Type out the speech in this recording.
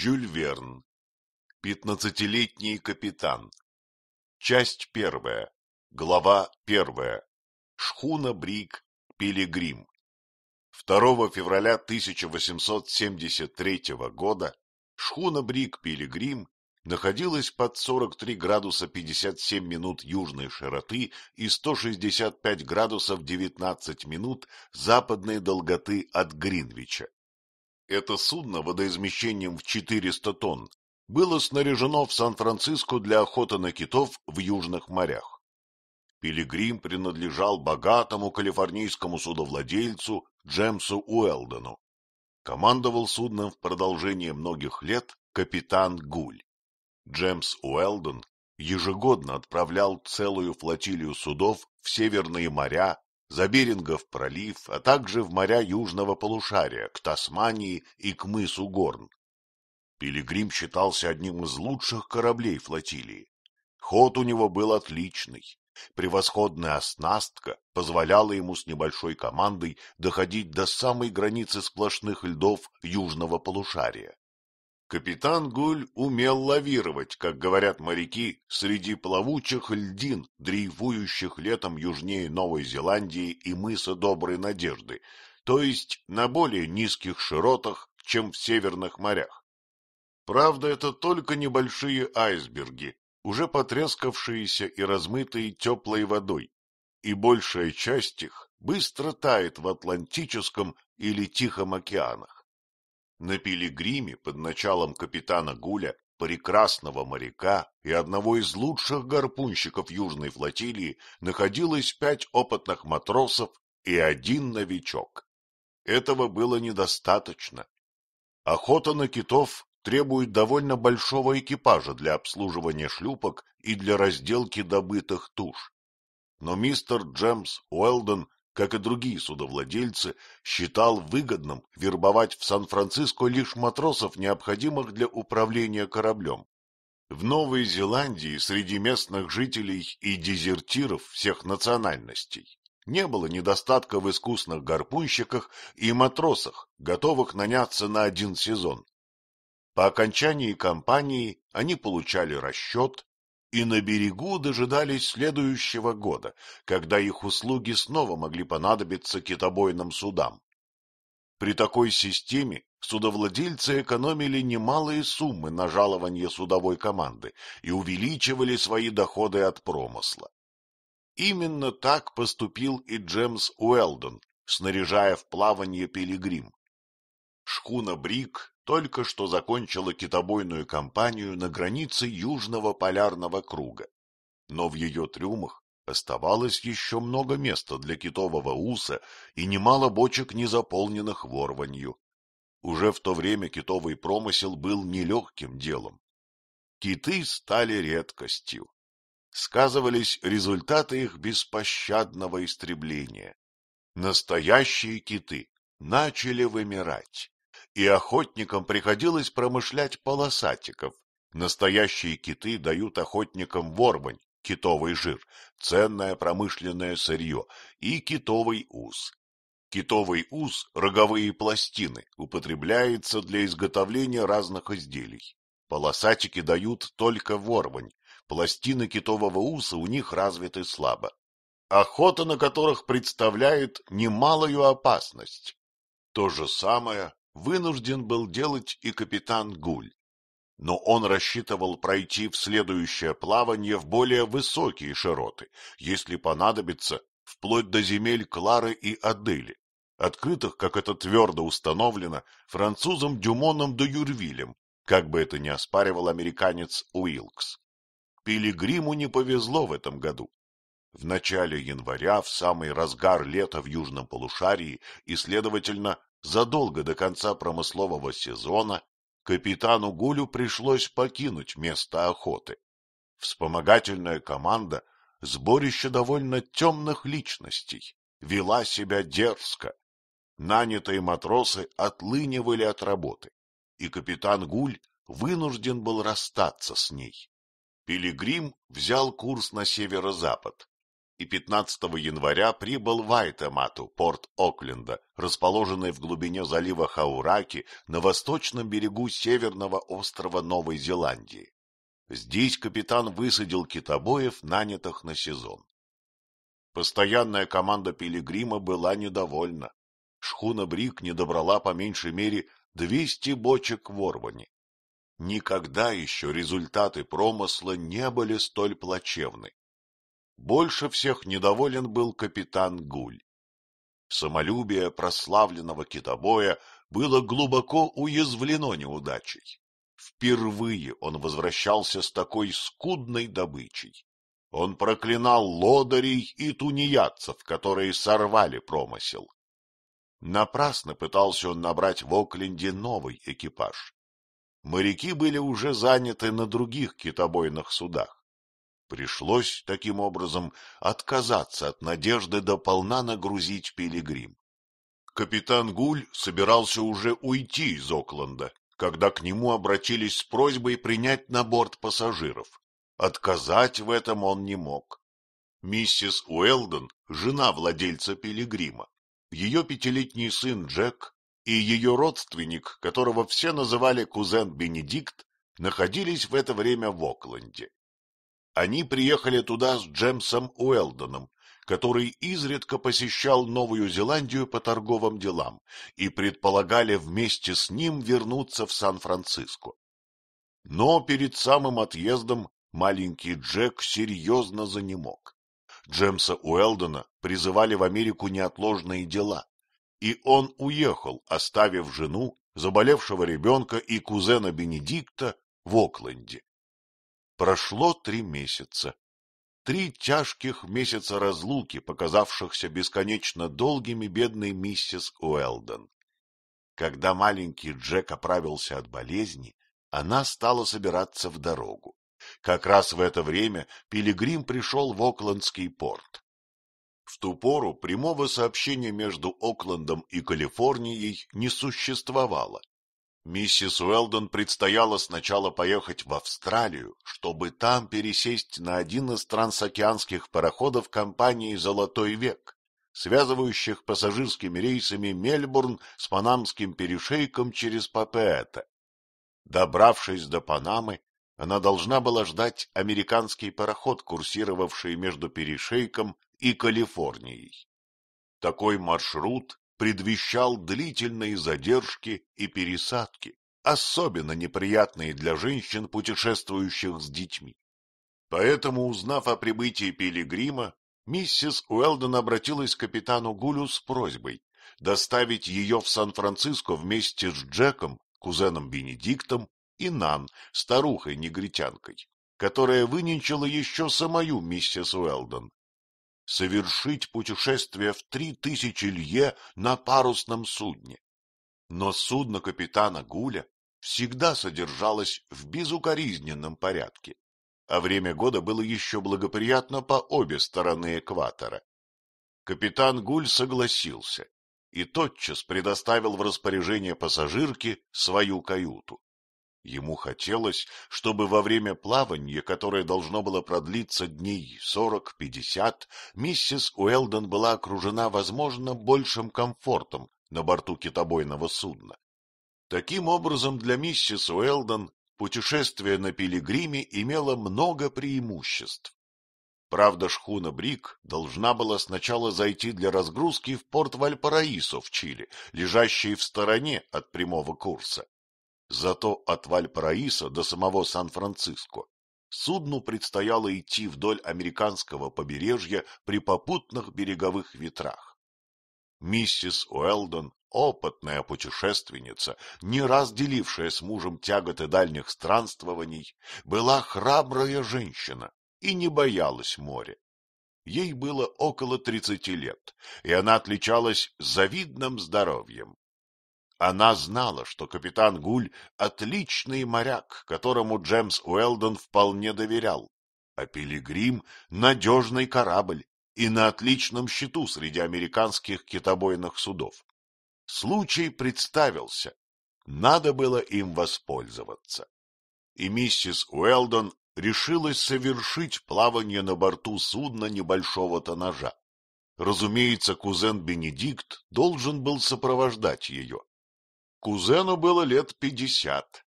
Жюль Верн. Пятнадцатилетний капитан. Часть первая. Глава первая. Шхуна Брик Пилигрим. 2 февраля 1873 года шхуна Брик Пилигрим находилась под 43 градуса 57 минут южной широты и 165 градусов 19 минут западной долготы от Гринвича. Это судно водоизмещением в 400 тонн было снаряжено в Сан-Франциско для охоты на китов в южных морях. Пилигрим принадлежал богатому калифорнийскому судовладельцу Джемсу Уэлдену. Командовал судном в продолжение многих лет капитан Гуль. Джемс Уэлден ежегодно отправлял целую флотилию судов в северные моря за Берингов пролив, а также в моря южного полушария, к Тасмании и к мысу Горн. Пилигрим считался одним из лучших кораблей флотилии. Ход у него был отличный. Превосходная оснастка позволяла ему с небольшой командой доходить до самой границы сплошных льдов южного полушария. Капитан Гуль умел лавировать, как говорят моряки, среди плавучих льдин, дрейфующих летом южнее Новой Зеландии и мыса Доброй Надежды, то есть на более низких широтах, чем в северных морях. Правда, это только небольшие айсберги, уже потрескавшиеся и размытые теплой водой, и большая часть их быстро тает в Атлантическом или Тихом океанах. На пилигриме под началом капитана Гуля, прекрасного моряка и одного из лучших гарпунщиков Южной флотилии, находилось пять опытных матросов и один новичок. Этого было недостаточно. Охота на китов требует довольно большого экипажа для обслуживания шлюпок и для разделки добытых туш. Но мистер Джемс Уэлден как и другие судовладельцы, считал выгодным вербовать в Сан-Франциско лишь матросов, необходимых для управления кораблем. В Новой Зеландии среди местных жителей и дезертиров всех национальностей не было недостатка в искусных гарпунщиках и матросах, готовых наняться на один сезон. По окончании кампании они получали расчет, и на берегу дожидались следующего года, когда их услуги снова могли понадобиться китобойным судам. При такой системе судовладельцы экономили немалые суммы на жалование судовой команды и увеличивали свои доходы от промысла. Именно так поступил и Джемс Уэлдон, снаряжая в плавание пилигрим. Шхуна Брик только что закончила китобойную кампанию на границе Южного полярного круга. Но в ее трюмах оставалось еще много места для китового уса и немало бочек, не заполненных ворванью. Уже в то время китовый промысел был нелегким делом. Киты стали редкостью. Сказывались результаты их беспощадного истребления. Настоящие киты начали вымирать и охотникам приходилось промышлять полосатиков. Настоящие киты дают охотникам ворвань, китовый жир, ценное промышленное сырье и китовый ус. Китовый ус, роговые пластины, употребляется для изготовления разных изделий. Полосатики дают только ворвань, пластины китового уса у них развиты слабо. Охота на которых представляет немалую опасность. То же самое вынужден был делать и капитан Гуль. Но он рассчитывал пройти в следующее плавание в более высокие широты, если понадобится, вплоть до земель Клары и Адели, открытых, как это твердо установлено, французом Дюмоном до Юрвилем, как бы это ни оспаривал американец Уилкс. Пилигриму не повезло в этом году. В начале января, в самый разгар лета в южном полушарии и, следовательно, задолго до конца промыслового сезона капитану Гулю пришлось покинуть место охоты. Вспомогательная команда, сборище довольно темных личностей, вела себя дерзко. Нанятые матросы отлынивали от работы, и капитан Гуль вынужден был расстаться с ней. Пилигрим взял курс на северо-запад, и 15 января прибыл в Айтемату, порт Окленда, расположенный в глубине залива Хаураки на восточном берегу северного острова Новой Зеландии. Здесь капитан высадил китобоев, нанятых на сезон. Постоянная команда Пилигрима была недовольна. Шхуна Брик не добрала по меньшей мере 200 бочек в Никогда еще результаты промысла не были столь плачевны. Больше всех недоволен был капитан Гуль. Самолюбие прославленного китобоя было глубоко уязвлено неудачей. Впервые он возвращался с такой скудной добычей. Он проклинал лодырей и тунеядцев, которые сорвали промысел. Напрасно пытался он набрать в Окленде новый экипаж. Моряки были уже заняты на других китобойных судах. Пришлось, таким образом, отказаться от надежды дополна нагрузить пилигрим. Капитан Гуль собирался уже уйти из Окленда, когда к нему обратились с просьбой принять на борт пассажиров. Отказать в этом он не мог. Миссис Уэлден — жена владельца пилигрима. Ее пятилетний сын Джек и ее родственник, которого все называли кузен Бенедикт, находились в это время в Окленде. Они приехали туда с Джемсом Уэлдоном, который изредка посещал Новую Зеландию по торговым делам и предполагали вместе с ним вернуться в Сан-Франциско. Но перед самым отъездом маленький Джек серьезно занемог. Джемса Уэлдона призывали в Америку неотложные дела, и он уехал, оставив жену, заболевшего ребенка и кузена Бенедикта в Окленде. Прошло три месяца. Три тяжких месяца разлуки, показавшихся бесконечно долгими бедной миссис Уэлдон. Когда маленький Джек оправился от болезни, она стала собираться в дорогу. Как раз в это время Пилигрим пришел в Оклендский порт. В ту пору прямого сообщения между Оклендом и Калифорнией не существовало, Миссис Уэлдон предстояло сначала поехать в Австралию, чтобы там пересесть на один из трансокеанских пароходов компании «Золотой век», связывающих пассажирскими рейсами Мельбурн с панамским перешейком через Папеэта. Добравшись до Панамы, она должна была ждать американский пароход, курсировавший между перешейком и Калифорнией. Такой маршрут предвещал длительные задержки и пересадки, особенно неприятные для женщин, путешествующих с детьми. Поэтому, узнав о прибытии пилигрима, миссис Уэлден обратилась к капитану Гулю с просьбой доставить ее в Сан-Франциско вместе с Джеком, кузеном Бенедиктом, и Нан, старухой-негритянкой, которая выненчила еще самую миссис Уэлден совершить путешествие в три тысячи лье на парусном судне. Но судно капитана Гуля всегда содержалось в безукоризненном порядке, а время года было еще благоприятно по обе стороны экватора. Капитан Гуль согласился и тотчас предоставил в распоряжение пассажирки свою каюту. Ему хотелось, чтобы во время плавания, которое должно было продлиться дней сорок-пятьдесят, миссис Уэлдон была окружена, возможно, большим комфортом на борту китобойного судна. Таким образом, для миссис Уэлдон путешествие на Пилигриме имело много преимуществ. Правда, шхуна Брик должна была сначала зайти для разгрузки в порт Вальпараисо в Чили, лежащий в стороне от прямого курса. Зато от Вальпараиса до самого Сан-Франциско судну предстояло идти вдоль американского побережья при попутных береговых ветрах. Миссис Уэлдон, опытная путешественница, не раз делившая с мужем тяготы дальних странствований, была храбрая женщина и не боялась моря. Ей было около тридцати лет, и она отличалась завидным здоровьем. Она знала, что капитан Гуль — отличный моряк, которому Джемс Уэлдон вполне доверял, а Пилигрим — надежный корабль и на отличном счету среди американских китобойных судов. Случай представился, надо было им воспользоваться. И миссис Уэлдон решилась совершить плавание на борту судна небольшого тоннажа. Разумеется, кузен Бенедикт должен был сопровождать ее. Кузену было лет пятьдесят.